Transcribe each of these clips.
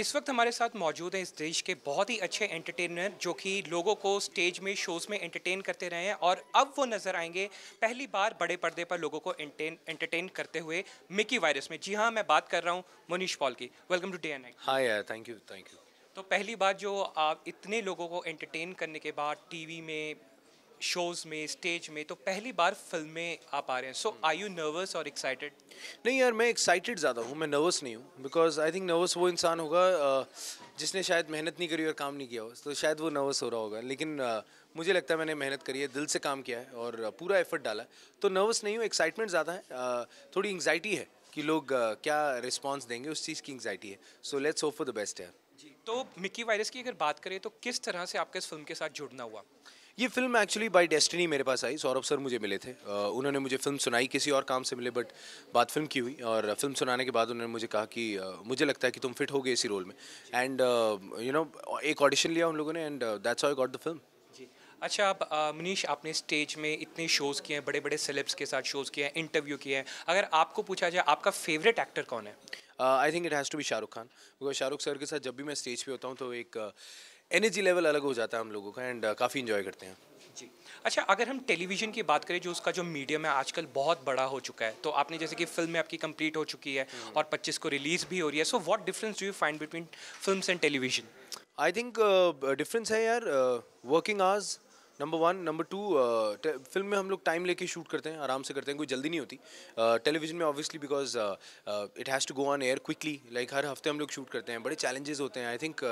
इस वक्त हमारे साथ मौजूद हैं इस देश के बहुत ही अच्छे एंटरटेनर जो कि लोगों को स्टेज में शोज़ में एंटरटेन करते रहे हैं और अब वो नज़र आएंगे पहली बार बड़े पर्दे पर लोगों को एंटरटेन करते हुए मिकी वायरस में जी हाँ मैं बात कर रहा हूँ मनीष पॉल की वेलकम टू डे एंड यार थैंक यू थैंक यू तो पहली बार जो आप इतने लोगों को एंटरटेन करने के बाद टीवी में शोज़ में स्टेज में तो पहली बार फिल्में आप आ रहे हैं सो आई यू नर्वस और एक्साइटेड नहीं यार मैं एक्साइटेड ज़्यादा हूँ मैं नर्वस नहीं हूँ बिकॉज आई थिंक नर्वस वो इंसान होगा जिसने शायद मेहनत नहीं करी और काम नहीं किया हो तो शायद वो नर्वस हो रहा होगा लेकिन मुझे लगता है मैंने मेहनत करी है दिल से काम किया है और पूरा एफर्ट डाला तो नर्वस नहीं हूँ एक्साइटमेंट ज़्यादा है थोड़ी एंगजाइटी है कि लोग क्या रिस्पॉन्स देंगे उस चीज़ की एंगजाइटी है so let's hope for the best है तो मिकी वायरस की अगर बात करें तो किस तरह से आपके इस फिल्म के साथ जुड़ना हुआ ये फिल्म एक्चुअली बाय डेस्टिनी मेरे पास आई सौरभ सर मुझे मिले थे उन्होंने मुझे फिल्म सुनाई किसी और काम से मिले बट बात फिल्म की हुई और फिल्म सुनाने के बाद उन्होंने मुझे कहा कि मुझे लगता है कि तुम फिट हो गए इसी रोल में एंड यू नो एक ऑडिशन लिया उन लोगों ने and that's I got the film अच्छा आप मनीष आपने स्टेज में इतने शोज़ किए हैं बड़े बड़े सेलेब्स के साथ शोज़ किए हैं इंटरव्यू किए हैं अगर आपको पूछा जाए आपका फेवरेट एक्टर कौन है I think it has to be Shahrukh Khan because Shahrukh sir के साथ जब भी मैं स्टेज पे होता हूँ तो एक uh, एनर्जी लेवल अलग हो जाता है हम लोगों का एंड काफ़ी इन्जॉय करते हैं जी अच्छा अगर हम टेलीविज़न की बात करें जो उसका जो मीडियम है आजकल बहुत बड़ा हो चुका है तो आपने जैसे कि फिल्म में आपकी कंप्लीट हो चुकी है हम्म। और 25 को रिलीज़ भी हो रही है so what difference do you find between films and television I think difference है यार working uh, hours number one number two film में हम लोग टाइम लेके शूट करते हैं आराम से करते हैं कोई जल्दी नहीं होती टेलीविजन uh, में obviously because it has to go on air quickly like हर हफ्ते हम लोग शूट करते हैं बड़े चैलेंजेस होते हैं आई थिंक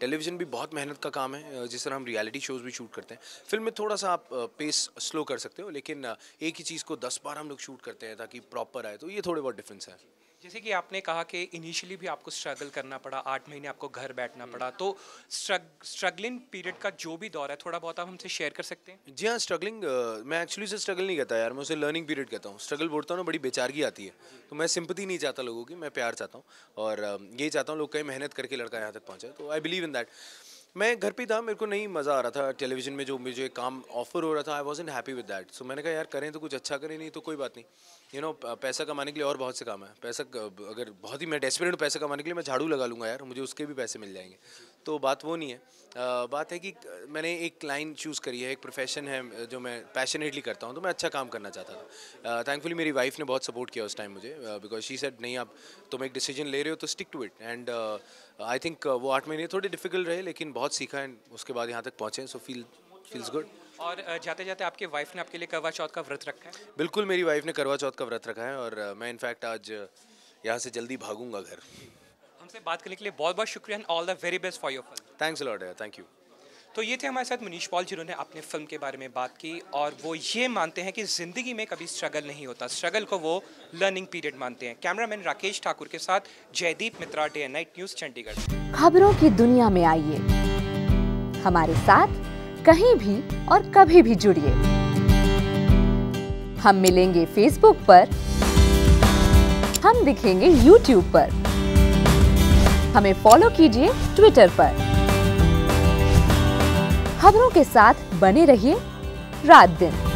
टेलीविजन भी बहुत मेहनत का काम है uh, जिस तरह हम रियलिटी शोज़ भी शूट करते हैं फिल्म में थोड़ा सा आप पेस uh, स्लो कर सकते हो लेकिन uh, एक ही चीज़ को दस बार हम लोग शूट करते हैं ताकि प्रॉपर आए तो ये थोड़े बहुत डिफरेंस है जैसे कि आपने कहा कि इनिशियली भी आपको स्ट्रगल करना पड़ा आठ महीने आपको घर बैठना हम्म। पड़ा तो स्ट्रगलिंग पीरियड का जो भी दौर है थोड़ा बहुत आप हमसे शेयर कर सकते हैं जी हाँ स्ट्रगलिंग मैं एक्चुअली से स्ट्रगल नहीं कहता यार मैं उसे लर्निंग पीरियड कहता हूँ स्ट्रगल बोलता हूँ ना बड़ी बेचारगी आती है तो मैं सिंपति नहीं चाहता लोगों की मैं प्यार चाहता हूँ और यही चाहता हूँ लोग कहीं मेहनत करके लड़का यहाँ तक पहुँचा तो आई बिलीव इन दैट मैं घर पे था मेरे को नहीं मज़ा आ रहा था टेलीविज़न में जो मुझे काम ऑफर हो रहा था I was in happy with that so मैंने कहा यार करें तो कुछ अच्छा करें नहीं तो कोई बात नहीं यू you नो know, पैसा कमाने के लिए और बहुत से काम है पैसा अगर बहुत ही मैं डेस्परेट हूँ पैसा कमाने के लिए मैं झाड़ू लगा लूँगा यार मुझे उसके भी पैसे मिल जाएंगे तो बात वो नहीं है आ, बात है कि मैंने एक लाइन चूज़ करी है एक प्रोफेशन है जो मैं पैशनेटली करता हूँ तो मैं अच्छा काम करना चाहता था थैंकफुली मेरी वाइफ ने बहुत सपोर्ट किया उस टाइम मुझे बिकॉज शी सेड नहीं आप तुम तो एक डिसीजन ले रहे हो तो stick to it and I think uh, वो आठ महीने थोड़े डिफिकल्ट रहे लेकिन बहुत सीखा एंड उसके बाद यहाँ तक पहुँचे सो फील फील्स गुड और जाते जाते आपके वाइफ ने आपके लिए करवा चौथ का व्रत रखा है बिल्कुल मेरी वाइफ ने करवा चौथ का व्रत रखा है और मैं इनफैक्ट आज यहाँ से जल्दी भागूंगा घर हमसे बात करने के लिए बहुत बहुत शुक्रिया all the very best for your thanks lord thank you तो ये थे हमारे साथ मनीष पॉल जिन्होंने अपने फिल्म के बारे में बात की और वो ये मानते हैं कि ज़िंदगी में कभी स्ट्रगल नहीं होता स्ट्रगल को वो लर्निंग पीरियड मानते हैं कैमरामैन राकेश ठाकुर के साथ Jaydeep Mitra day night news Chandigarh खबरों की दुनिया में आइए हमारे साथ कहीं भी और कभी भी जुड़िए हम मिलेंगे फेसबुक पर हम दिखेंगे यूट्यूब पर हमें फॉलो कीजिए ट्विटर पर खबरों के साथ बने रहिए रात दिन